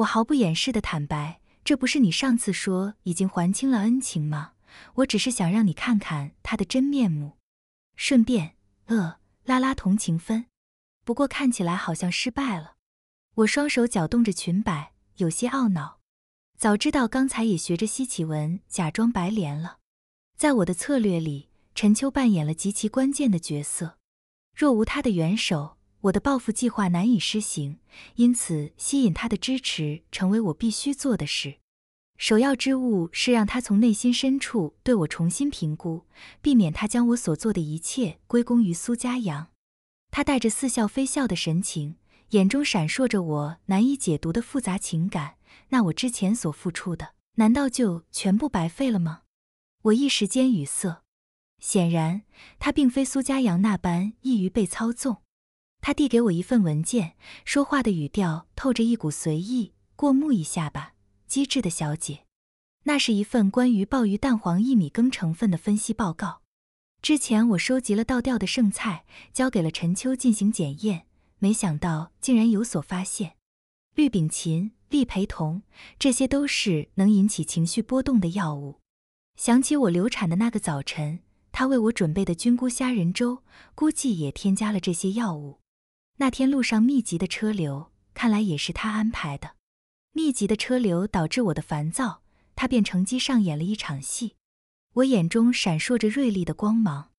我毫不掩饰的坦白，这不是你上次说已经还清了恩情吗？我只是想让你看看他的真面目，顺便呃拉拉同情分。不过看起来好像失败了。我双手搅动着裙摆，有些懊恼。早知道刚才也学着西启文假装白莲了。在我的策略里，陈秋扮演了极其关键的角色。若无他的援手，我的报复计划难以施行，因此吸引他的支持成为我必须做的事。首要之务是让他从内心深处对我重新评估，避免他将我所做的一切归功于苏家阳。他带着似笑非笑的神情，眼中闪烁着我难以解读的复杂情感。那我之前所付出的，难道就全部白费了吗？我一时间语塞。显然，他并非苏家阳那般易于被操纵。他递给我一份文件，说话的语调透着一股随意。过目一下吧，机智的小姐。那是一份关于鲍鱼蛋黄薏米羹成分的分析报告。之前我收集了倒掉的剩菜，交给了陈秋进行检验，没想到竟然有所发现。氯丙嗪、利培酮，这些都是能引起情绪波动的药物。想起我流产的那个早晨，他为我准备的菌菇虾仁粥，估计也添加了这些药物。那天路上密集的车流，看来也是他安排的。密集的车流导致我的烦躁，他便乘机上演了一场戏。我眼中闪烁着锐利的光芒。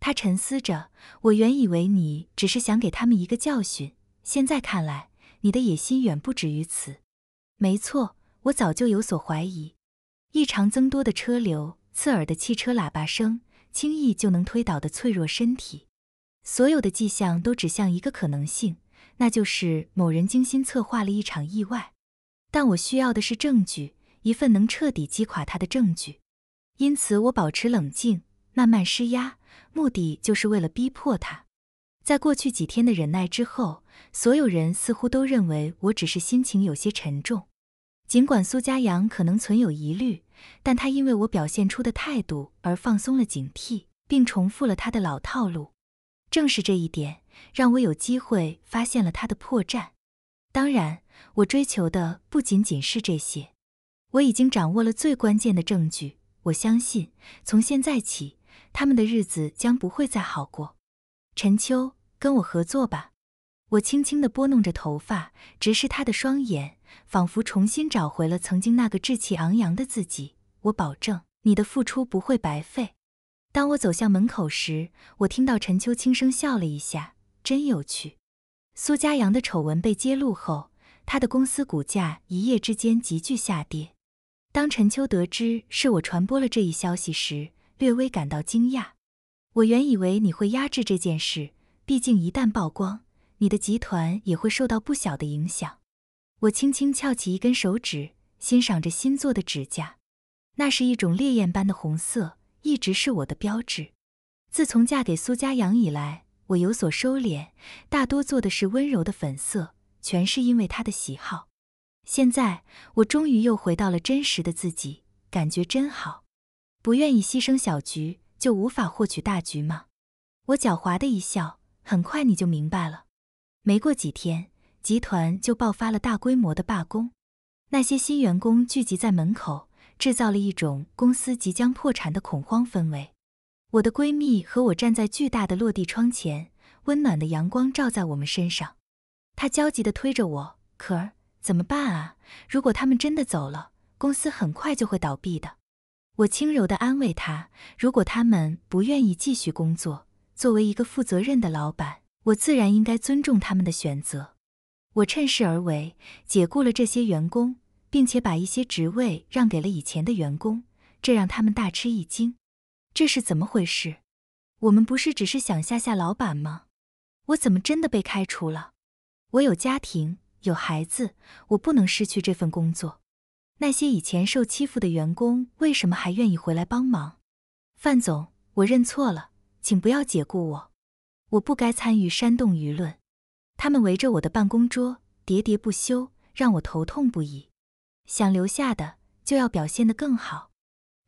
他沉思着，我原以为你只是想给他们一个教训，现在看来，你的野心远不止于此。没错，我早就有所怀疑。异常增多的车流，刺耳的汽车喇叭声，轻易就能推倒的脆弱身体。所有的迹象都指向一个可能性，那就是某人精心策划了一场意外。但我需要的是证据，一份能彻底击垮他的证据。因此，我保持冷静，慢慢施压，目的就是为了逼迫他。在过去几天的忍耐之后，所有人似乎都认为我只是心情有些沉重。尽管苏家阳可能存有疑虑，但他因为我表现出的态度而放松了警惕，并重复了他的老套路。正是这一点，让我有机会发现了他的破绽。当然，我追求的不仅仅是这些。我已经掌握了最关键的证据，我相信从现在起，他们的日子将不会再好过。陈秋，跟我合作吧。我轻轻的拨弄着头发，直视他的双眼，仿佛重新找回了曾经那个志气昂扬的自己。我保证，你的付出不会白费。当我走向门口时，我听到陈秋轻声笑了一下，真有趣。苏家阳的丑闻被揭露后，他的公司股价一夜之间急剧下跌。当陈秋得知是我传播了这一消息时，略微感到惊讶。我原以为你会压制这件事，毕竟一旦曝光，你的集团也会受到不小的影响。我轻轻翘起一根手指，欣赏着新做的指甲，那是一种烈焰般的红色。一直是我的标志。自从嫁给苏家阳以来，我有所收敛，大多做的是温柔的粉色，全是因为他的喜好。现在我终于又回到了真实的自己，感觉真好。不愿意牺牲小局，就无法获取大局吗？我狡猾的一笑，很快你就明白了。没过几天，集团就爆发了大规模的罢工，那些新员工聚集在门口。制造了一种公司即将破产的恐慌氛围。我的闺蜜和我站在巨大的落地窗前，温暖的阳光照在我们身上。她焦急地推着我：“可儿，怎么办啊？如果他们真的走了，公司很快就会倒闭的。”我轻柔地安慰她：“如果他们不愿意继续工作，作为一个负责任的老板，我自然应该尊重他们的选择。”我趁势而为，解雇了这些员工。并且把一些职位让给了以前的员工，这让他们大吃一惊。这是怎么回事？我们不是只是想吓吓老板吗？我怎么真的被开除了？我有家庭，有孩子，我不能失去这份工作。那些以前受欺负的员工为什么还愿意回来帮忙？范总，我认错了，请不要解雇我。我不该参与煽动舆论。他们围着我的办公桌喋喋不休，让我头痛不已。想留下的就要表现得更好，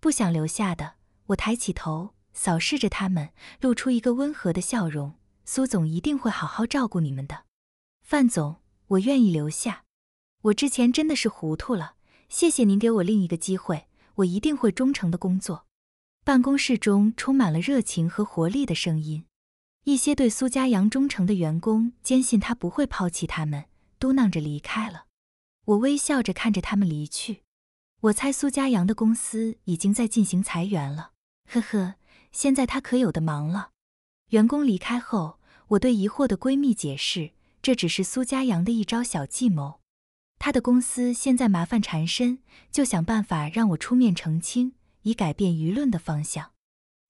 不想留下的，我抬起头扫视着他们，露出一个温和的笑容。苏总一定会好好照顾你们的。范总，我愿意留下。我之前真的是糊涂了，谢谢您给我另一个机会，我一定会忠诚的工作。办公室中充满了热情和活力的声音，一些对苏家阳忠诚的员工坚信他不会抛弃他们，嘟囔着离开了。我微笑着看着他们离去。我猜苏家阳的公司已经在进行裁员了。呵呵，现在他可有的忙了。员工离开后，我对疑惑的闺蜜解释，这只是苏家阳的一招小计谋。他的公司现在麻烦缠身，就想办法让我出面澄清，以改变舆论的方向。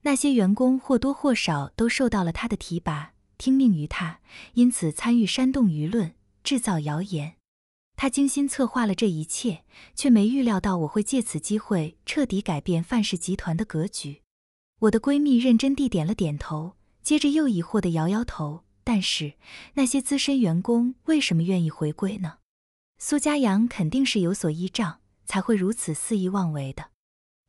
那些员工或多或少都受到了他的提拔，听命于他，因此参与煽动舆论，制造谣言。他精心策划了这一切，却没预料到我会借此机会彻底改变范氏集团的格局。我的闺蜜认真地点了点头，接着又疑惑地摇摇头。但是那些资深员工为什么愿意回归呢？苏家阳肯定是有所依仗，才会如此肆意妄为的。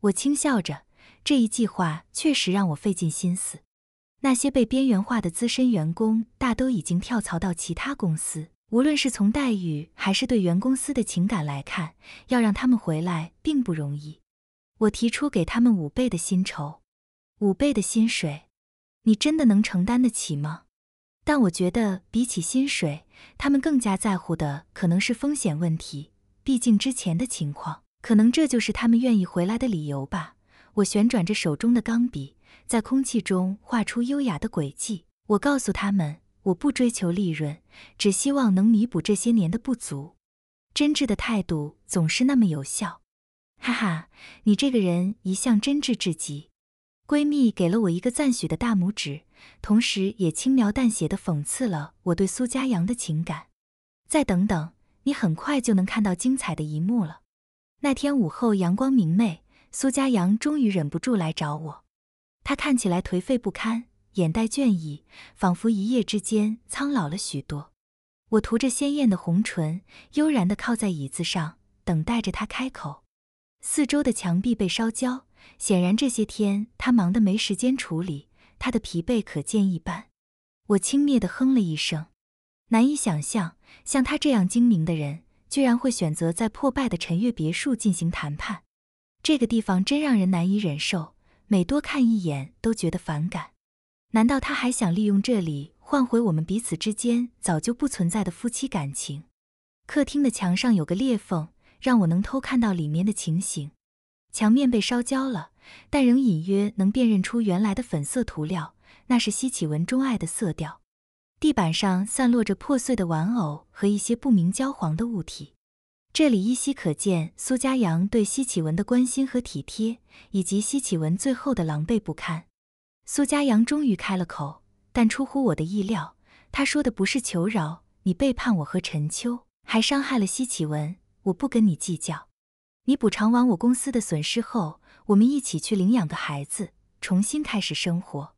我轻笑着，这一计划确实让我费尽心思。那些被边缘化的资深员工大都已经跳槽到其他公司。无论是从待遇还是对原公司的情感来看，要让他们回来并不容易。我提出给他们五倍的薪酬，五倍的薪水，你真的能承担得起吗？但我觉得，比起薪水，他们更加在乎的可能是风险问题。毕竟之前的情况，可能这就是他们愿意回来的理由吧。我旋转着手中的钢笔，在空气中画出优雅的轨迹。我告诉他们。我不追求利润，只希望能弥补这些年的不足。真挚的态度总是那么有效。哈哈，你这个人一向真挚至极。闺蜜给了我一个赞许的大拇指，同时也轻描淡写的讽刺了我对苏家阳的情感。再等等，你很快就能看到精彩的一幕了。那天午后阳光明媚，苏家阳终于忍不住来找我。他看起来颓废不堪。眼带倦意，仿佛一夜之间苍老了许多。我涂着鲜艳的红唇，悠然地靠在椅子上，等待着他开口。四周的墙壁被烧焦，显然这些天他忙得没时间处理，他的疲惫可见一斑。我轻蔑地哼了一声，难以想象像他这样精明的人，居然会选择在破败的陈月别墅进行谈判。这个地方真让人难以忍受，每多看一眼都觉得反感。难道他还想利用这里换回我们彼此之间早就不存在的夫妻感情？客厅的墙上有个裂缝，让我能偷看到里面的情形。墙面被烧焦了，但仍隐约能辨认出原来的粉色涂料，那是西启文钟爱的色调。地板上散落着破碎的玩偶和一些不明焦黄的物体。这里依稀可见苏家阳对西启文的关心和体贴，以及西启文最后的狼狈不堪。苏家阳终于开了口，但出乎我的意料，他说的不是求饶。你背叛我和陈秋，还伤害了西启文，我不跟你计较。你补偿完我公司的损失后，我们一起去领养个孩子，重新开始生活。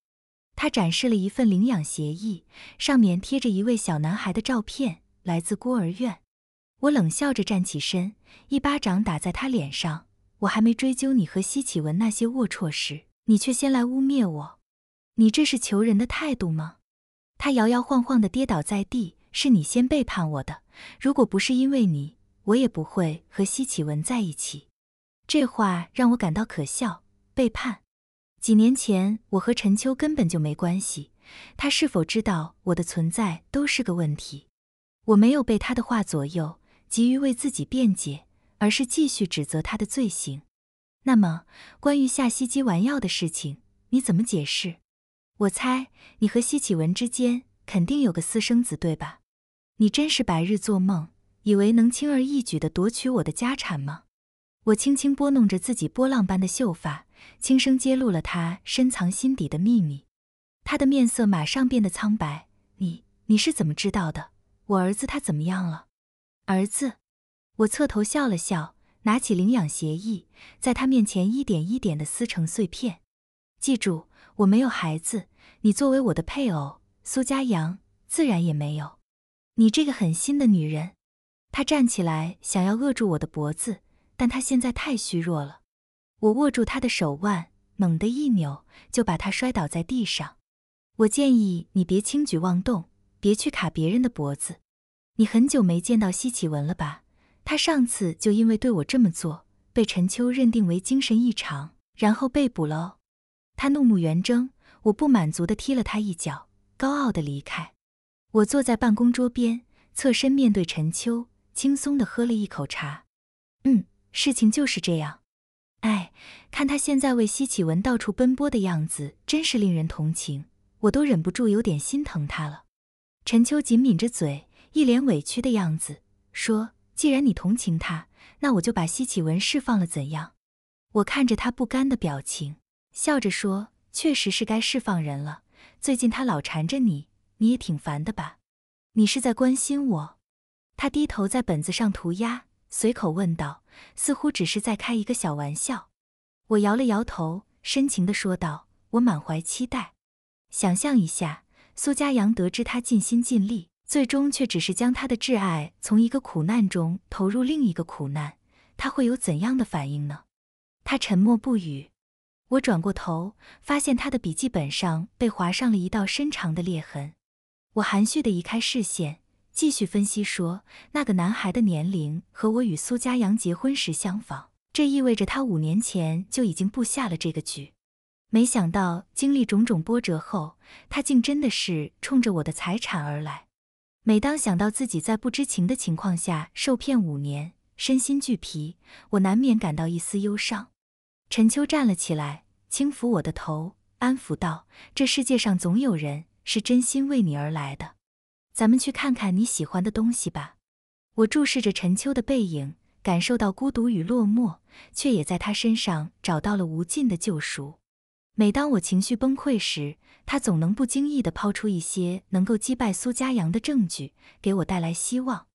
他展示了一份领养协议，上面贴着一位小男孩的照片，来自孤儿院。我冷笑着站起身，一巴掌打在他脸上。我还没追究你和西启文那些龌龊事，你却先来污蔑我。你这是求人的态度吗？他摇摇晃晃地跌倒在地。是你先背叛我的，如果不是因为你，我也不会和西启文在一起。这话让我感到可笑。背叛？几年前我和陈秋根本就没关系。他是否知道我的存在都是个问题。我没有被他的话左右，急于为自己辩解，而是继续指责他的罪行。那么，关于夏西基玩药的事情，你怎么解释？我猜你和西启文之间肯定有个私生子，对吧？你真是白日做梦，以为能轻而易举地夺取我的家产吗？我轻轻拨弄着自己波浪般的秀发，轻声揭露了他深藏心底的秘密。他的面色马上变得苍白。你你是怎么知道的？我儿子他怎么样了？儿子，我侧头笑了笑，拿起领养协议，在他面前一点一点地撕成碎片。记住。我没有孩子，你作为我的配偶，苏佳阳自然也没有。你这个狠心的女人！她站起来想要扼住我的脖子，但她现在太虚弱了。我握住她的手腕，猛地一扭，就把她摔倒在地上。我建议你别轻举妄动，别去卡别人的脖子。你很久没见到西启文了吧？他上次就因为对我这么做，被陈秋认定为精神异常，然后被捕了。哦。他怒目圆睁，我不满足地踢了他一脚，高傲地离开。我坐在办公桌边，侧身面对陈秋，轻松地喝了一口茶。嗯，事情就是这样。哎，看他现在为西启文到处奔波的样子，真是令人同情，我都忍不住有点心疼他了。陈秋紧抿着嘴，一脸委屈的样子，说：“既然你同情他，那我就把西启文释放了，怎样？”我看着他不甘的表情。笑着说：“确实是该释放人了。最近他老缠着你，你也挺烦的吧？你是在关心我？”他低头在本子上涂鸦，随口问道，似乎只是在开一个小玩笑。我摇了摇头，深情地说道：“我满怀期待。想象一下，苏家阳得知他尽心尽力，最终却只是将他的挚爱从一个苦难中投入另一个苦难，他会有怎样的反应呢？”他沉默不语。我转过头，发现他的笔记本上被划上了一道深长的裂痕。我含蓄地移开视线，继续分析说：“那个男孩的年龄和我与苏家阳结婚时相仿，这意味着他五年前就已经布下了这个局。没想到经历种种波折后，他竟真的是冲着我的财产而来。每当想到自己在不知情的情况下受骗五年，身心俱疲，我难免感到一丝忧伤。”陈秋站了起来。轻抚我的头，安抚道：“这世界上总有人是真心为你而来的，咱们去看看你喜欢的东西吧。”我注视着陈秋的背影，感受到孤独与落寞，却也在他身上找到了无尽的救赎。每当我情绪崩溃时，他总能不经意地抛出一些能够击败苏家阳的证据，给我带来希望；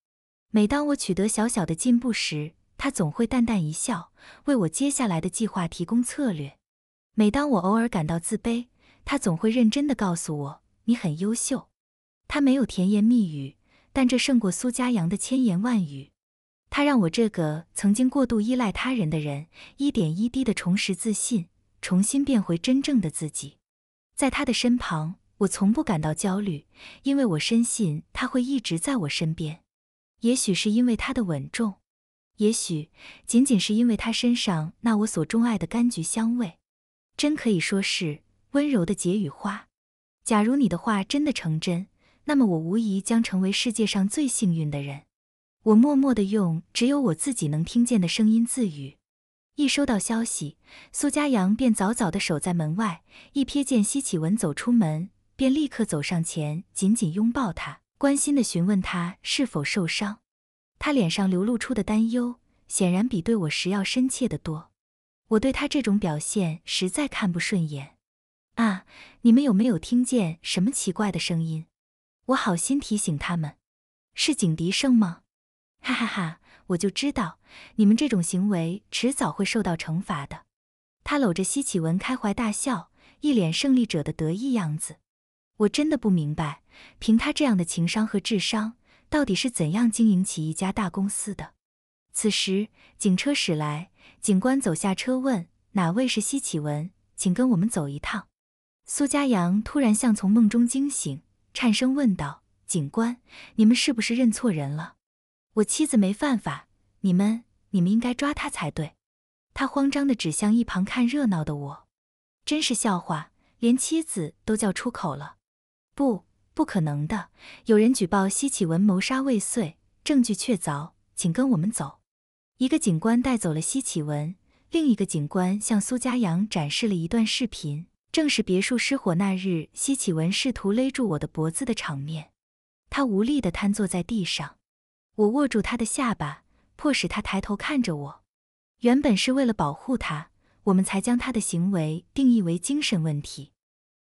每当我取得小小的进步时，他总会淡淡一笑，为我接下来的计划提供策略。每当我偶尔感到自卑，他总会认真的告诉我：“你很优秀。”他没有甜言蜜语，但这胜过苏家阳的千言万语。他让我这个曾经过度依赖他人的人，一点一滴的重拾自信，重新变回真正的自己。在他的身旁，我从不感到焦虑，因为我深信他会一直在我身边。也许是因为他的稳重，也许仅仅是因为他身上那我所钟爱的柑橘香味。真可以说是温柔的解语花。假如你的话真的成真，那么我无疑将成为世界上最幸运的人。我默默的用只有我自己能听见的声音自语。一收到消息，苏家阳便早早的守在门外，一瞥见西启文走出门，便立刻走上前，紧紧拥抱他，关心的询问他是否受伤。他脸上流露出的担忧，显然比对我时要深切的多。我对他这种表现实在看不顺眼，啊！你们有没有听见什么奇怪的声音？我好心提醒他们，是警笛声吗？哈哈哈！我就知道，你们这种行为迟早会受到惩罚的。他搂着西启文开怀大笑，一脸胜利者的得意样子。我真的不明白，凭他这样的情商和智商，到底是怎样经营起一家大公司的。此时，警车驶来，警官走下车问：“哪位是西启文？请跟我们走一趟。”苏家阳突然像从梦中惊醒，颤声问道：“警官，你们是不是认错人了？我妻子没犯法，你们你们应该抓他才对。”他慌张地指向一旁看热闹的我：“真是笑话，连妻子都叫出口了。”“不，不可能的，有人举报西启文谋杀未遂，证据确凿，请跟我们走。”一个警官带走了西启文，另一个警官向苏家阳展示了一段视频，正是别墅失火那日西启文试图勒住我的脖子的场面。他无力地瘫坐在地上，我握住他的下巴，迫使他抬头看着我。原本是为了保护他，我们才将他的行为定义为精神问题。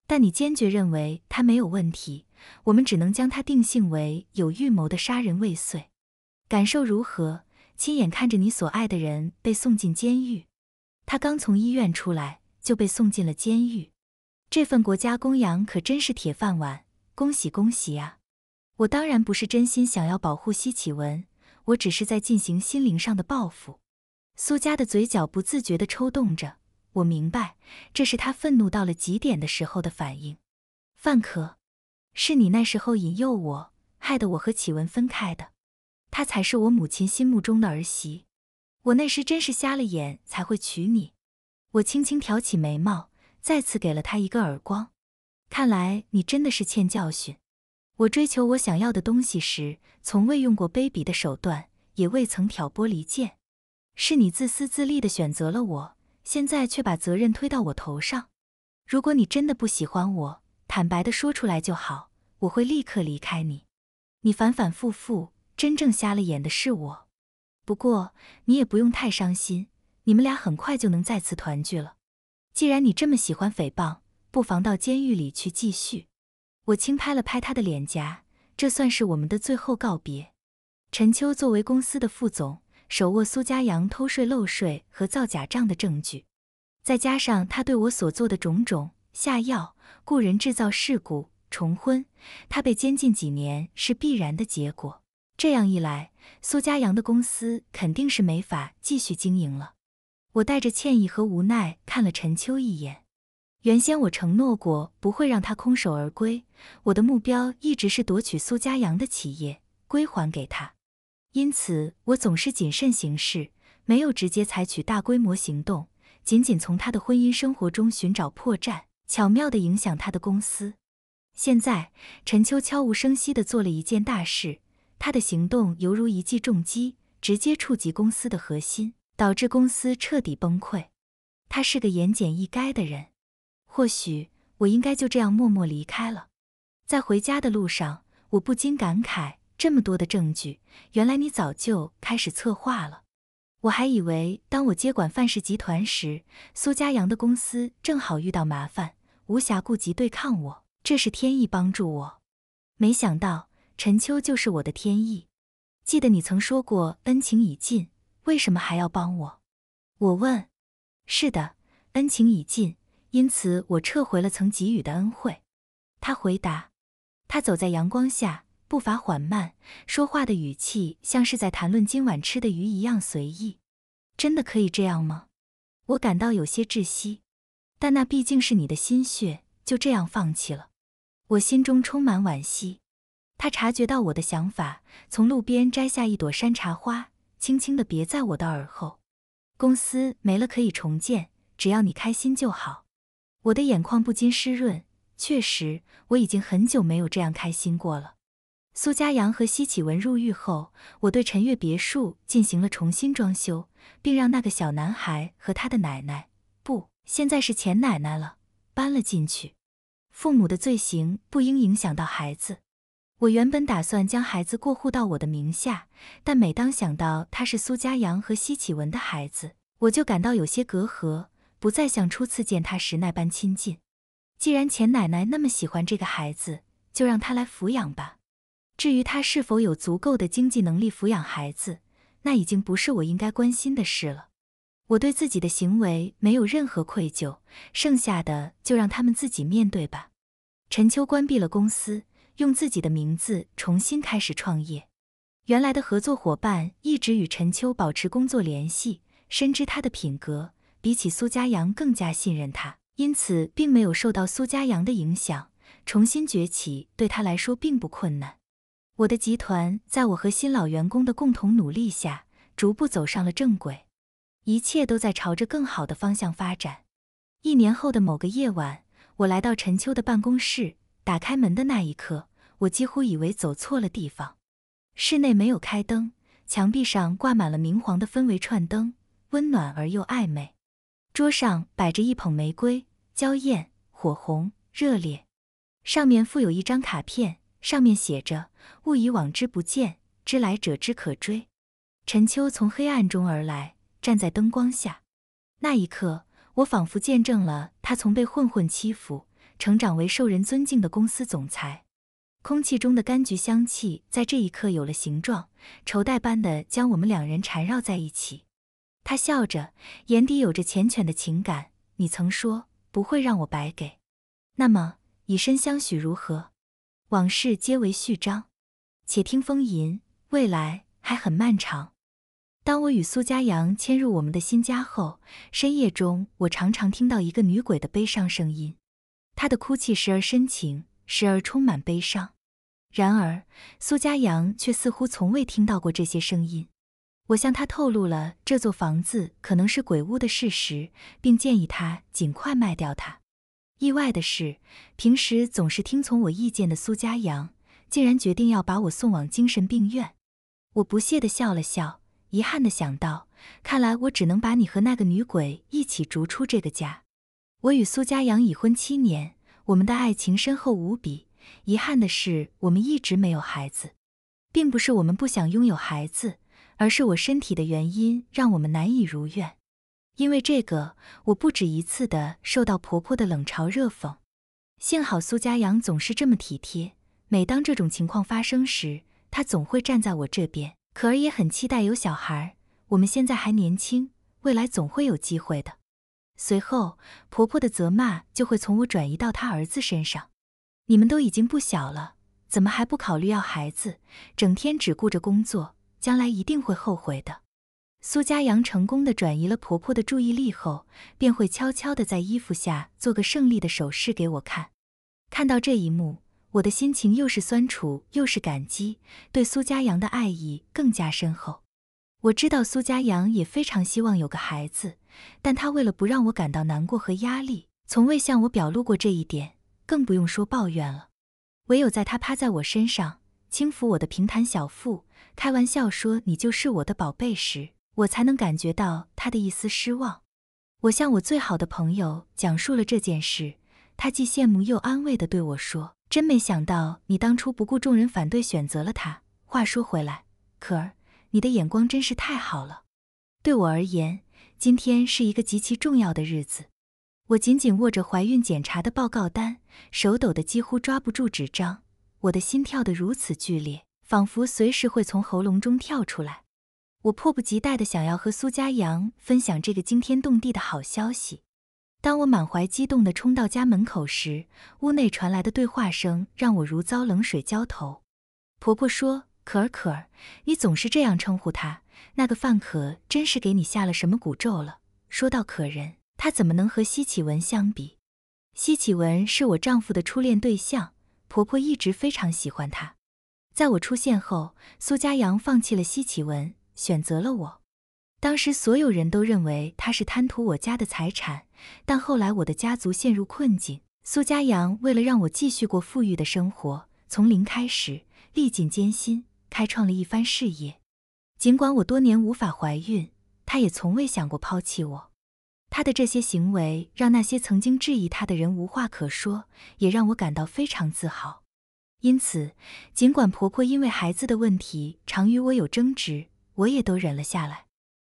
但你坚决认为他没有问题，我们只能将他定性为有预谋的杀人未遂。感受如何？亲眼看着你所爱的人被送进监狱，他刚从医院出来就被送进了监狱。这份国家供养可真是铁饭碗，恭喜恭喜啊！我当然不是真心想要保护西启文，我只是在进行心灵上的报复。苏家的嘴角不自觉地抽动着，我明白，这是他愤怒到了极点的时候的反应。范可，是你那时候引诱我，害得我和启文分开的。她才是我母亲心目中的儿媳，我那时真是瞎了眼才会娶你。我轻轻挑起眉毛，再次给了他一个耳光。看来你真的是欠教训。我追求我想要的东西时，从未用过卑鄙的手段，也未曾挑拨离间。是你自私自利的选择了我，现在却把责任推到我头上。如果你真的不喜欢我，坦白的说出来就好，我会立刻离开你。你反反复复。真正瞎了眼的是我，不过你也不用太伤心，你们俩很快就能再次团聚了。既然你这么喜欢诽谤，不妨到监狱里去继续。我轻拍了拍他的脸颊，这算是我们的最后告别。陈秋作为公司的副总，手握苏家阳偷税漏税和造假账的证据，再加上他对我所做的种种下药、雇人制造事故、重婚，他被监禁几年是必然的结果。这样一来，苏家阳的公司肯定是没法继续经营了。我带着歉意和无奈看了陈秋一眼。原先我承诺过不会让他空手而归，我的目标一直是夺取苏家阳的企业归还给他，因此我总是谨慎行事，没有直接采取大规模行动，仅仅从他的婚姻生活中寻找破绽，巧妙的影响他的公司。现在，陈秋悄无声息的做了一件大事。他的行动犹如一记重击，直接触及公司的核心，导致公司彻底崩溃。他是个言简意赅的人，或许我应该就这样默默离开了。在回家的路上，我不禁感慨：这么多的证据，原来你早就开始策划了。我还以为当我接管范氏集团时，苏家阳的公司正好遇到麻烦，无暇顾及对抗我。这是天意帮助我，没想到。陈秋就是我的天意。记得你曾说过恩情已尽，为什么还要帮我？我问。是的，恩情已尽，因此我撤回了曾给予的恩惠。他回答。他走在阳光下，步伐缓慢，说话的语气像是在谈论今晚吃的鱼一样随意。真的可以这样吗？我感到有些窒息。但那毕竟是你的心血，就这样放弃了，我心中充满惋惜。他察觉到我的想法，从路边摘下一朵山茶花，轻轻地别在我的耳后。公司没了可以重建，只要你开心就好。我的眼眶不禁湿润。确实，我已经很久没有这样开心过了。苏家阳和西启文入狱后，我对陈月别墅进行了重新装修，并让那个小男孩和他的奶奶（不，现在是前奶奶了）搬了进去。父母的罪行不应影响到孩子。我原本打算将孩子过户到我的名下，但每当想到他是苏家阳和西启文的孩子，我就感到有些隔阂，不再像初次见他时那般亲近。既然钱奶奶那么喜欢这个孩子，就让他来抚养吧。至于他是否有足够的经济能力抚养孩子，那已经不是我应该关心的事了。我对自己的行为没有任何愧疚，剩下的就让他们自己面对吧。陈秋关闭了公司。用自己的名字重新开始创业，原来的合作伙伴一直与陈秋保持工作联系，深知他的品格，比起苏家阳更加信任他，因此并没有受到苏家阳的影响，重新崛起对他来说并不困难。我的集团在我和新老员工的共同努力下，逐步走上了正轨，一切都在朝着更好的方向发展。一年后的某个夜晚，我来到陈秋的办公室。打开门的那一刻，我几乎以为走错了地方。室内没有开灯，墙壁上挂满了明黄的氛围串灯，温暖而又暧昧。桌上摆着一捧玫瑰，娇艳、火红、热烈，上面附有一张卡片，上面写着：“勿以往之不见，知来者之可追。”陈秋从黑暗中而来，站在灯光下。那一刻，我仿佛见证了他从被混混欺负。成长为受人尊敬的公司总裁，空气中的柑橘香气在这一刻有了形状，绸带般的将我们两人缠绕在一起。他笑着，眼底有着缱绻的情感。你曾说不会让我白给，那么以身相许如何？往事皆为序章，且听风吟。未来还很漫长。当我与苏佳阳迁入我们的新家后，深夜中我常常听到一个女鬼的悲伤声音。他的哭泣时而深情，时而充满悲伤。然而，苏家阳却似乎从未听到过这些声音。我向他透露了这座房子可能是鬼屋的事实，并建议他尽快卖掉它。意外的是，平时总是听从我意见的苏家阳竟然决定要把我送往精神病院。我不屑地笑了笑，遗憾地想到：看来我只能把你和那个女鬼一起逐出这个家。我与苏家阳已婚七年，我们的爱情深厚无比。遗憾的是，我们一直没有孩子，并不是我们不想拥有孩子，而是我身体的原因让我们难以如愿。因为这个，我不止一次的受到婆婆的冷嘲热讽。幸好苏家阳总是这么体贴，每当这种情况发生时，他总会站在我这边。可儿也很期待有小孩，我们现在还年轻，未来总会有机会的。随后，婆婆的责骂就会从我转移到她儿子身上。你们都已经不小了，怎么还不考虑要孩子？整天只顾着工作，将来一定会后悔的。苏家阳成功的转移了婆婆的注意力后，便会悄悄的在衣服下做个胜利的手势给我看。看到这一幕，我的心情又是酸楚又是感激，对苏家阳的爱意更加深厚。我知道苏家阳也非常希望有个孩子，但他为了不让我感到难过和压力，从未向我表露过这一点，更不用说抱怨了。唯有在他趴在我身上，轻抚我的平坦小腹，开玩笑说“你就是我的宝贝”时，我才能感觉到他的一丝失望。我向我最好的朋友讲述了这件事，他既羡慕又安慰的对我说：“真没想到你当初不顾众人反对选择了他。话说回来，可儿。”你的眼光真是太好了。对我而言，今天是一个极其重要的日子。我紧紧握着怀孕检查的报告单，手抖得几乎抓不住纸张。我的心跳得如此剧烈，仿佛随时会从喉咙中跳出来。我迫不及待地想要和苏家阳分享这个惊天动地的好消息。当我满怀激动地冲到家门口时，屋内传来的对话声让我如遭冷水浇头。婆婆说。可儿，可儿，你总是这样称呼他。那个范可真是给你下了什么蛊咒了？说到可人，她怎么能和西启文相比？西启文是我丈夫的初恋对象，婆婆一直非常喜欢他。在我出现后，苏家阳放弃了西启文，选择了我。当时所有人都认为他是贪图我家的财产，但后来我的家族陷入困境，苏家阳为了让我继续过富裕的生活，从零开始，历尽艰辛。开创了一番事业，尽管我多年无法怀孕，他也从未想过抛弃我。他的这些行为让那些曾经质疑他的人无话可说，也让我感到非常自豪。因此，尽管婆婆因为孩子的问题常与我有争执，我也都忍了下来。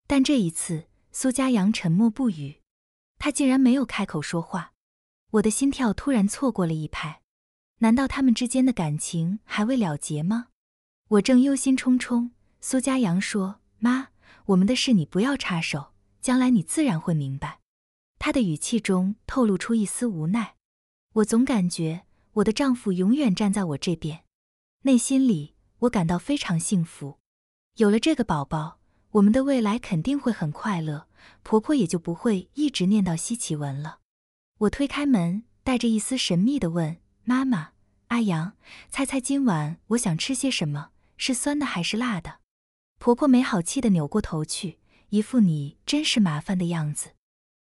但这一次，苏家阳沉默不语，他竟然没有开口说话。我的心跳突然错过了一拍，难道他们之间的感情还未了结吗？我正忧心忡忡，苏家阳说：“妈，我们的事你不要插手，将来你自然会明白。”他的语气中透露出一丝无奈。我总感觉我的丈夫永远站在我这边，内心里我感到非常幸福。有了这个宝宝，我们的未来肯定会很快乐，婆婆也就不会一直念叨西启文了。我推开门，带着一丝神秘的问：“妈妈，阿阳，猜猜今晚我想吃些什么？”是酸的还是辣的？婆婆没好气的扭过头去，一副你真是麻烦的样子。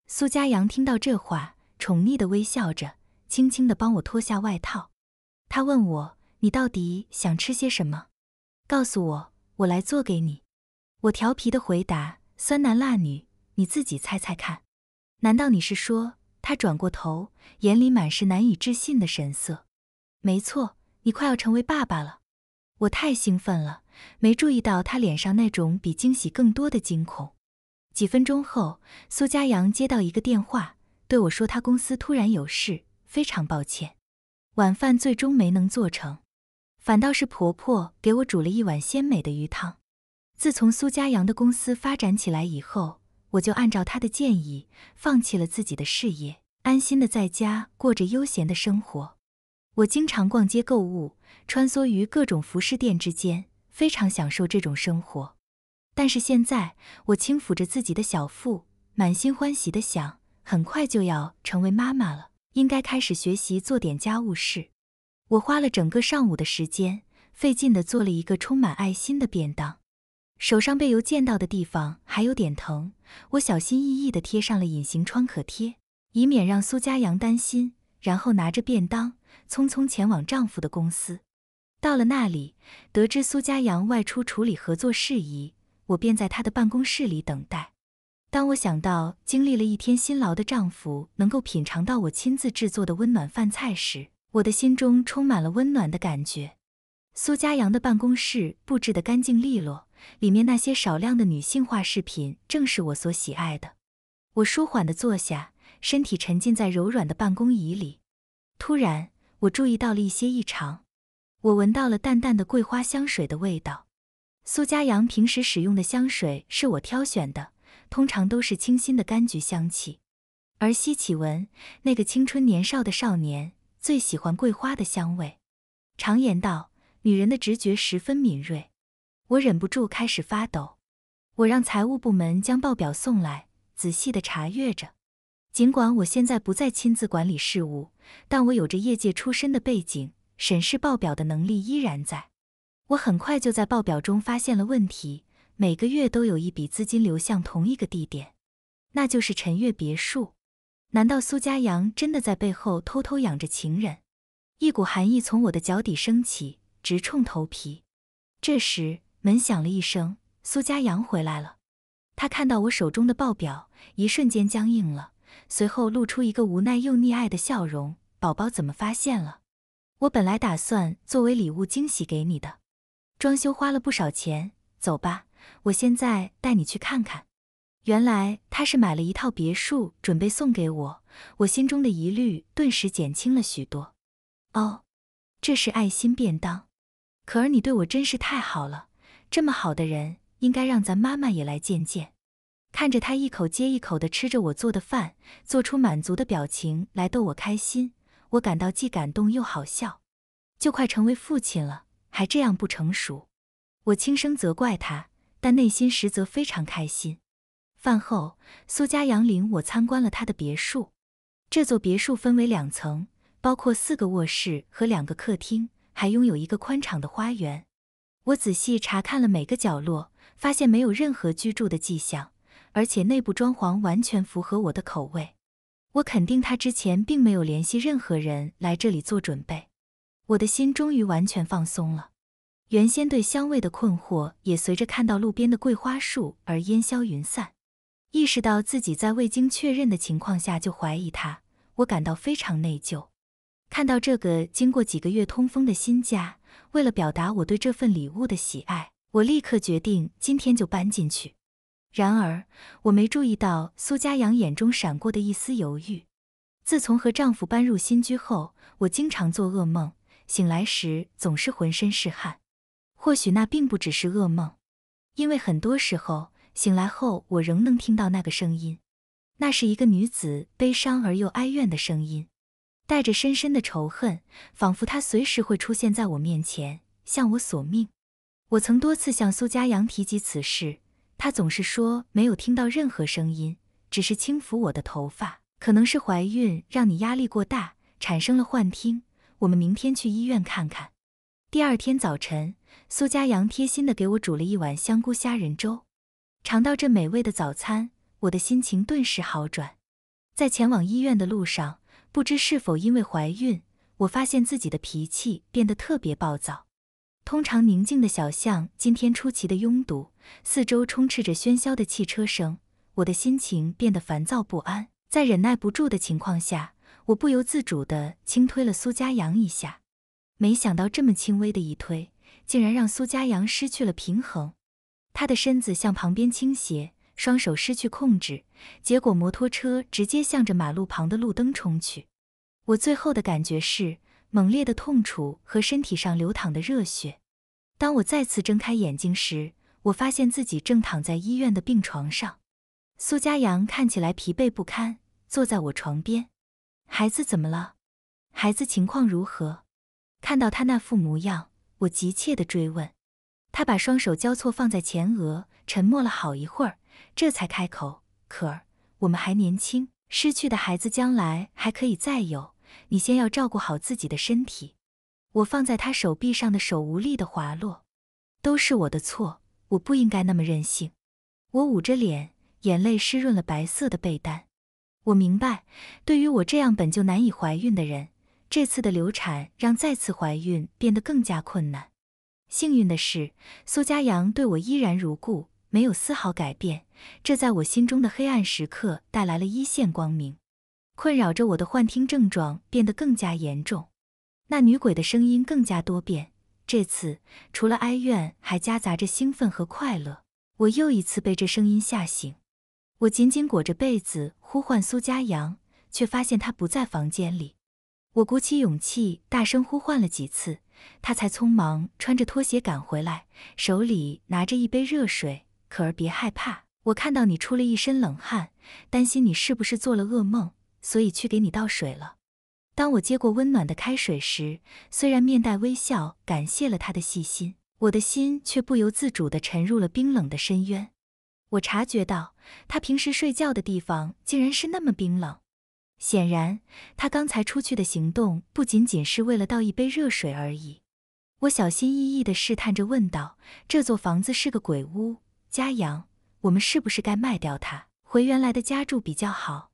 苏家阳听到这话，宠溺的微笑着，轻轻的帮我脱下外套。他问我：“你到底想吃些什么？告诉我，我来做给你。”我调皮的回答：“酸男辣女，你自己猜猜看。”难道你是说？他转过头，眼里满是难以置信的神色。没错，你快要成为爸爸了。我太兴奋了，没注意到他脸上那种比惊喜更多的惊恐。几分钟后，苏家阳接到一个电话，对我说他公司突然有事，非常抱歉，晚饭最终没能做成，反倒是婆婆给我煮了一碗鲜美的鱼汤。自从苏家阳的公司发展起来以后，我就按照他的建议，放弃了自己的事业，安心的在家过着悠闲的生活。我经常逛街购物，穿梭于各种服饰店之间，非常享受这种生活。但是现在，我轻抚着自己的小腹，满心欢喜地想，很快就要成为妈妈了，应该开始学习做点家务事。我花了整个上午的时间，费劲地做了一个充满爱心的便当，手上被油溅到的地方还有点疼，我小心翼翼地贴上了隐形创可贴，以免让苏家阳担心。然后拿着便当，匆匆前往丈夫的公司。到了那里，得知苏家阳外出处理合作事宜，我便在他的办公室里等待。当我想到经历了一天辛劳的丈夫能够品尝到我亲自制作的温暖饭菜时，我的心中充满了温暖的感觉。苏家阳的办公室布置得干净利落，里面那些少量的女性化饰品正是我所喜爱的。我舒缓地坐下。身体沉浸在柔软的办公椅里，突然，我注意到了一些异常。我闻到了淡淡的桂花香水的味道。苏家阳平时使用的香水是我挑选的，通常都是清新的柑橘香气。而西启文，那个青春年少的少年，最喜欢桂花的香味。常言道，女人的直觉十分敏锐。我忍不住开始发抖。我让财务部门将报表送来，仔细的查阅着。尽管我现在不再亲自管理事务，但我有着业界出身的背景，审视报表的能力依然在。我很快就在报表中发现了问题，每个月都有一笔资金流向同一个地点，那就是陈月别墅。难道苏家阳真的在背后偷偷养着情人？一股寒意从我的脚底升起，直冲头皮。这时门响了一声，苏家阳回来了。他看到我手中的报表，一瞬间僵硬了。随后露出一个无奈又溺爱的笑容。宝宝怎么发现了？我本来打算作为礼物惊喜给你的。装修花了不少钱，走吧，我现在带你去看看。原来他是买了一套别墅准备送给我，我心中的疑虑顿时减轻了许多。哦，这是爱心便当。可儿，你对我真是太好了，这么好的人，应该让咱妈妈也来见见。看着他一口接一口的吃着我做的饭，做出满足的表情来逗我开心，我感到既感动又好笑。就快成为父亲了，还这样不成熟，我轻声责怪他，但内心实则非常开心。饭后，苏家杨林，我参观了他的别墅。这座别墅分为两层，包括四个卧室和两个客厅，还拥有一个宽敞的花园。我仔细查看了每个角落，发现没有任何居住的迹象。而且内部装潢完全符合我的口味，我肯定他之前并没有联系任何人来这里做准备。我的心终于完全放松了，原先对香味的困惑也随着看到路边的桂花树而烟消云散。意识到自己在未经确认的情况下就怀疑他，我感到非常内疚。看到这个经过几个月通风的新家，为了表达我对这份礼物的喜爱，我立刻决定今天就搬进去。然而，我没注意到苏家阳眼中闪过的一丝犹豫。自从和丈夫搬入新居后，我经常做噩梦，醒来时总是浑身是汗。或许那并不只是噩梦，因为很多时候醒来后，我仍能听到那个声音，那是一个女子悲伤而又哀怨的声音，带着深深的仇恨，仿佛她随时会出现在我面前，向我索命。我曾多次向苏家阳提及此事。他总是说没有听到任何声音，只是轻抚我的头发。可能是怀孕让你压力过大，产生了幻听。我们明天去医院看看。第二天早晨，苏佳阳贴心的给我煮了一碗香菇虾仁粥。尝到这美味的早餐，我的心情顿时好转。在前往医院的路上，不知是否因为怀孕，我发现自己的脾气变得特别暴躁。通常宁静的小巷，今天出奇的拥堵，四周充斥着喧嚣的汽车声。我的心情变得烦躁不安，在忍耐不住的情况下，我不由自主地轻推了苏家阳一下。没想到这么轻微的一推，竟然让苏家阳失去了平衡，他的身子向旁边倾斜，双手失去控制，结果摩托车直接向着马路旁的路灯冲去。我最后的感觉是。猛烈的痛楚和身体上流淌的热血。当我再次睁开眼睛时，我发现自己正躺在医院的病床上。苏家阳看起来疲惫不堪，坐在我床边。孩子怎么了？孩子情况如何？看到他那副模样，我急切地追问。他把双手交错放在前额，沉默了好一会儿，这才开口：“可儿，我们还年轻，失去的孩子将来还可以再有。”你先要照顾好自己的身体。我放在他手臂上的手无力的滑落，都是我的错，我不应该那么任性。我捂着脸，眼泪湿润了白色的被单。我明白，对于我这样本就难以怀孕的人，这次的流产让再次怀孕变得更加困难。幸运的是，苏家阳对我依然如故，没有丝毫改变，这在我心中的黑暗时刻带来了一线光明。困扰着我的幻听症状变得更加严重，那女鬼的声音更加多变。这次除了哀怨，还夹杂着兴奋和快乐。我又一次被这声音吓醒，我紧紧裹着被子呼唤苏家阳，却发现他不在房间里。我鼓起勇气大声呼唤了几次，他才匆忙穿着拖鞋赶回来，手里拿着一杯热水。可儿别害怕，我看到你出了一身冷汗，担心你是不是做了噩梦。所以去给你倒水了。当我接过温暖的开水时，虽然面带微笑，感谢了他的细心，我的心却不由自主地沉入了冰冷的深渊。我察觉到，他平时睡觉的地方竟然是那么冰冷。显然，他刚才出去的行动不仅仅是为了倒一杯热水而已。我小心翼翼地试探着问道：“这座房子是个鬼屋，佳阳，我们是不是该卖掉它，回原来的家住比较好？”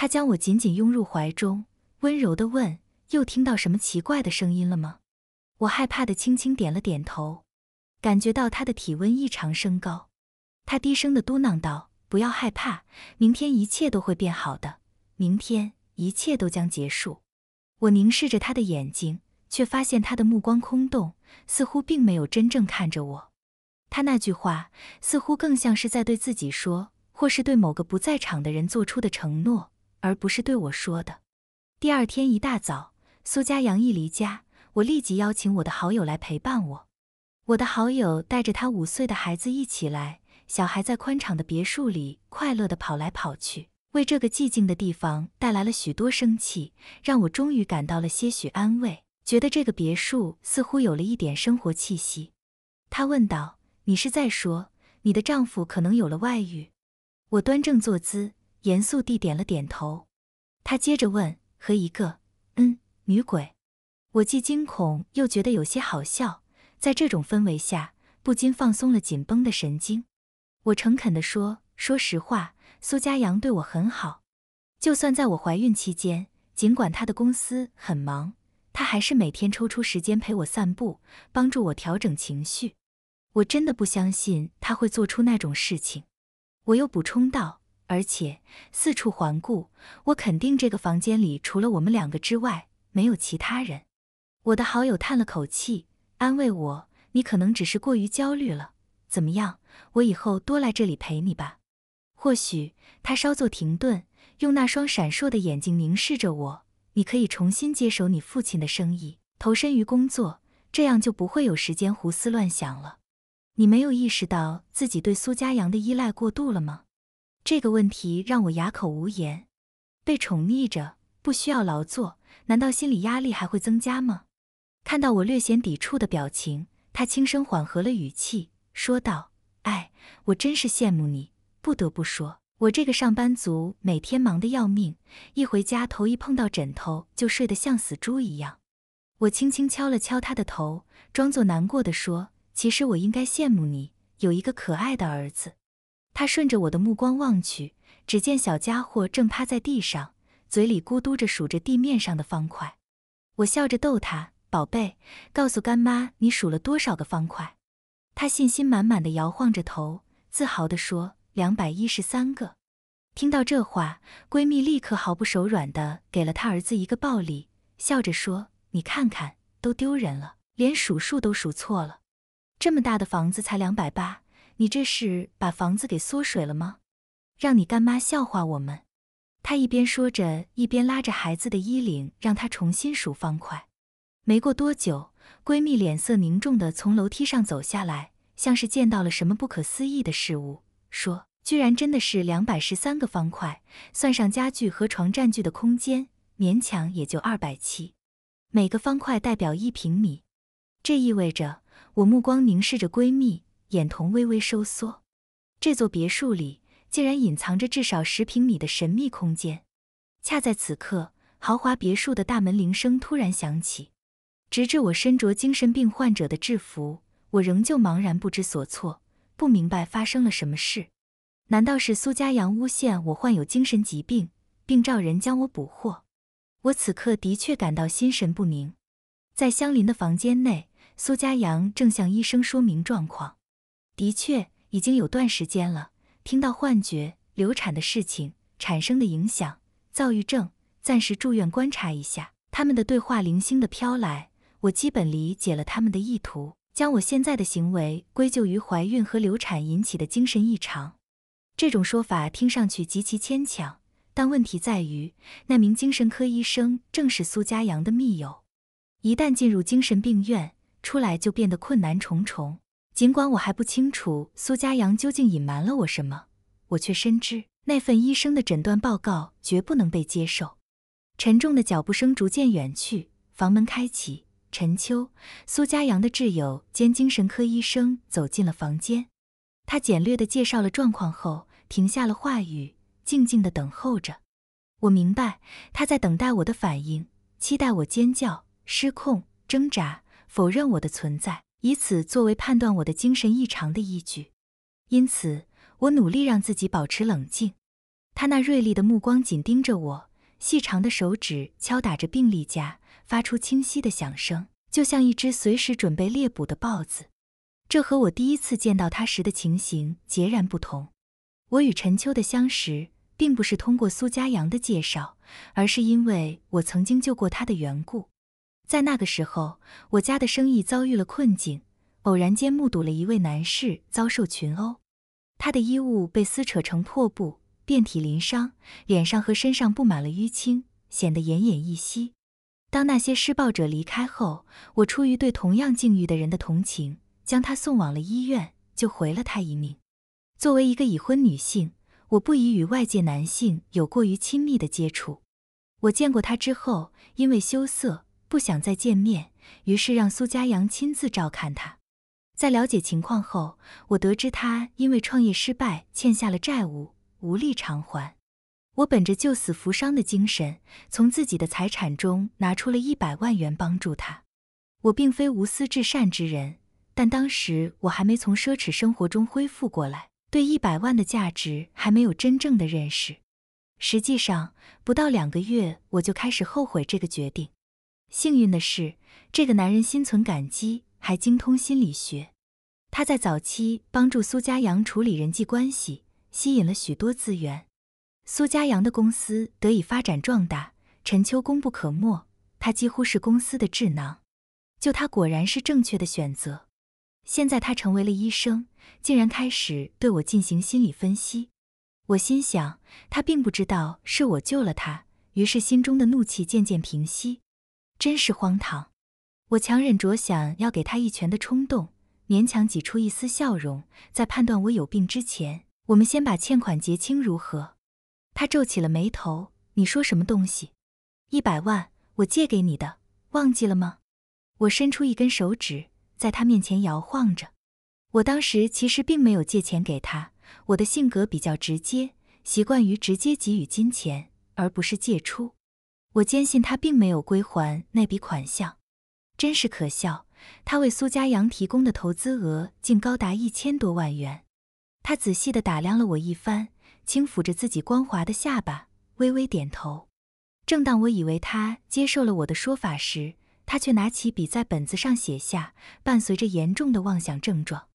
他将我紧紧拥入怀中，温柔的问：“又听到什么奇怪的声音了吗？”我害怕的轻轻点了点头，感觉到他的体温异常升高。他低声的嘟囔道：“不要害怕，明天一切都会变好的。明天一切都将结束。”我凝视着他的眼睛，却发现他的目光空洞，似乎并没有真正看着我。他那句话似乎更像是在对自己说，或是对某个不在场的人做出的承诺。而不是对我说的。第二天一大早，苏家杨一离家，我立即邀请我的好友来陪伴我。我的好友带着他五岁的孩子一起来，小孩在宽敞的别墅里快乐地跑来跑去，为这个寂静的地方带来了许多生气，让我终于感到了些许安慰，觉得这个别墅似乎有了一点生活气息。他问道：“你是在说你的丈夫可能有了外遇？”我端正坐姿。严肃地点了点头，他接着问：“和一个嗯女鬼。”我既惊恐又觉得有些好笑，在这种氛围下，不禁放松了紧绷的神经。我诚恳地说：“说实话，苏佳阳对我很好，就算在我怀孕期间，尽管他的公司很忙，他还是每天抽出时间陪我散步，帮助我调整情绪。我真的不相信他会做出那种事情。”我又补充道。而且四处环顾，我肯定这个房间里除了我们两个之外没有其他人。我的好友叹了口气，安慰我：“你可能只是过于焦虑了。怎么样，我以后多来这里陪你吧？”或许他稍作停顿，用那双闪烁的眼睛凝视着我：“你可以重新接手你父亲的生意，投身于工作，这样就不会有时间胡思乱想了。你没有意识到自己对苏家阳的依赖过度了吗？”这个问题让我哑口无言。被宠溺着，不需要劳作，难道心理压力还会增加吗？看到我略显抵触的表情，他轻声缓和了语气，说道：“哎，我真是羡慕你。不得不说，我这个上班族每天忙得要命，一回家头一碰到枕头就睡得像死猪一样。”我轻轻敲了敲他的头，装作难过的说：“其实我应该羡慕你，有一个可爱的儿子。”他顺着我的目光望去，只见小家伙正趴在地上，嘴里咕嘟着数着地面上的方块。我笑着逗他：“宝贝，告诉干妈你数了多少个方块。”他信心满满的摇晃着头，自豪地说：“两百一十三个。”听到这话，闺蜜立刻毫不手软的给了他儿子一个暴力，笑着说：“你看看，都丢人了，连数数都数错了。这么大的房子才两百八。”你这是把房子给缩水了吗？让你干妈笑话我们！她一边说着，一边拉着孩子的衣领，让他重新数方块。没过多久，闺蜜脸色凝重的从楼梯上走下来，像是见到了什么不可思议的事物，说：“居然真的是两百十三个方块，算上家具和床占据的空间，勉强也就二百七。每个方块代表一平米，这意味着……”我目光凝视着闺蜜。眼瞳微微收缩，这座别墅里竟然隐藏着至少十平米的神秘空间。恰在此刻，豪华别墅的大门铃声突然响起。直至我身着精神病患者的制服，我仍旧茫然不知所措，不明白发生了什么事。难道是苏家阳诬陷我患有精神疾病，并召人将我捕获？我此刻的确感到心神不宁。在相邻的房间内，苏家阳正向医生说明状况。的确已经有段时间了，听到幻觉、流产的事情产生的影响，躁郁症，暂时住院观察一下。他们的对话零星的飘来，我基本理解了他们的意图，将我现在的行为归咎于怀孕和流产引起的精神异常。这种说法听上去极其牵强，但问题在于，那名精神科医生正是苏家阳的密友，一旦进入精神病院，出来就变得困难重重。尽管我还不清楚苏家阳究竟隐瞒了我什么，我却深知那份医生的诊断报告绝不能被接受。沉重的脚步声逐渐远去，房门开启，陈秋，苏家阳的挚友兼精神科医生走进了房间。他简略地介绍了状况后，停下了话语，静静地等候着。我明白他在等待我的反应，期待我尖叫、失控、挣扎、否认我的存在。以此作为判断我的精神异常的依据，因此我努力让自己保持冷静。他那锐利的目光紧盯着我，细长的手指敲打着病历架，发出清晰的响声，就像一只随时准备猎捕的豹子。这和我第一次见到他时的情形截然不同。我与陈秋的相识，并不是通过苏家阳的介绍，而是因为我曾经救过他的缘故。在那个时候，我家的生意遭遇了困境。偶然间目睹了一位男士遭受群殴，他的衣物被撕扯成破布，遍体鳞伤，脸上和身上布满了淤青，显得奄奄一息。当那些施暴者离开后，我出于对同样境遇的人的同情，将他送往了医院，就回了他一命。作为一个已婚女性，我不宜与外界男性有过于亲密的接触。我见过他之后，因为羞涩。不想再见面，于是让苏家阳亲自照看他。在了解情况后，我得知他因为创业失败欠下了债务，无力偿还。我本着救死扶伤的精神，从自己的财产中拿出了一百万元帮助他。我并非无私至善之人，但当时我还没从奢侈生活中恢复过来，对一百万的价值还没有真正的认识。实际上，不到两个月，我就开始后悔这个决定。幸运的是，这个男人心存感激，还精通心理学。他在早期帮助苏家阳处理人际关系，吸引了许多资源。苏家阳的公司得以发展壮大，陈秋功不可没。他几乎是公司的智囊，救他果然是正确的选择。现在他成为了医生，竟然开始对我进行心理分析。我心想，他并不知道是我救了他，于是心中的怒气渐渐平息。真是荒唐！我强忍着想要给他一拳的冲动，勉强挤出一丝笑容。在判断我有病之前，我们先把欠款结清，如何？他皱起了眉头。你说什么东西？一百万，我借给你的，忘记了吗？我伸出一根手指，在他面前摇晃着。我当时其实并没有借钱给他，我的性格比较直接，习惯于直接给予金钱，而不是借出。我坚信他并没有归还那笔款项，真是可笑。他为苏家阳提供的投资额竟高达一千多万元。他仔细地打量了我一番，轻抚着自己光滑的下巴，微微点头。正当我以为他接受了我的说法时，他却拿起笔在本子上写下：“伴随着严重的妄想症状。”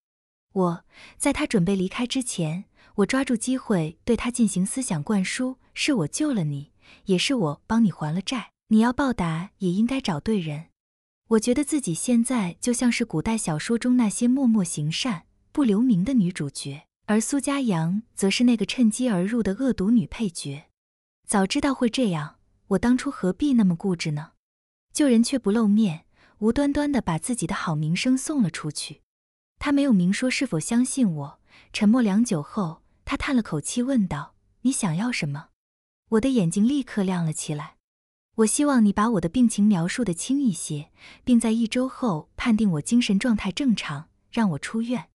我在他准备离开之前，我抓住机会对他进行思想灌输：“是我救了你。”也是我帮你还了债，你要报答也应该找对人。我觉得自己现在就像是古代小说中那些默默行善不留名的女主角，而苏家阳则是那个趁机而入的恶毒女配角。早知道会这样，我当初何必那么固执呢？救人却不露面，无端端的把自己的好名声送了出去。他没有明说是否相信我，沉默良久后，他叹了口气问道：“你想要什么？”我的眼睛立刻亮了起来。我希望你把我的病情描述的轻一些，并在一周后判定我精神状态正常，让我出院。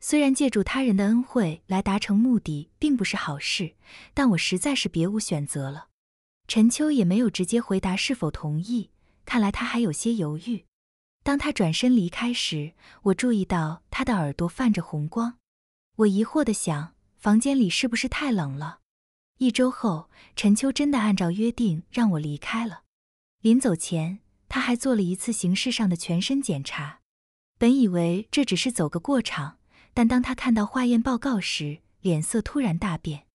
虽然借助他人的恩惠来达成目的并不是好事，但我实在是别无选择了。陈秋也没有直接回答是否同意，看来他还有些犹豫。当他转身离开时，我注意到他的耳朵泛着红光。我疑惑地想：房间里是不是太冷了？一周后，陈秋真的按照约定让我离开了。临走前，他还做了一次形式上的全身检查。本以为这只是走个过场，但当他看到化验报告时，脸色突然大变。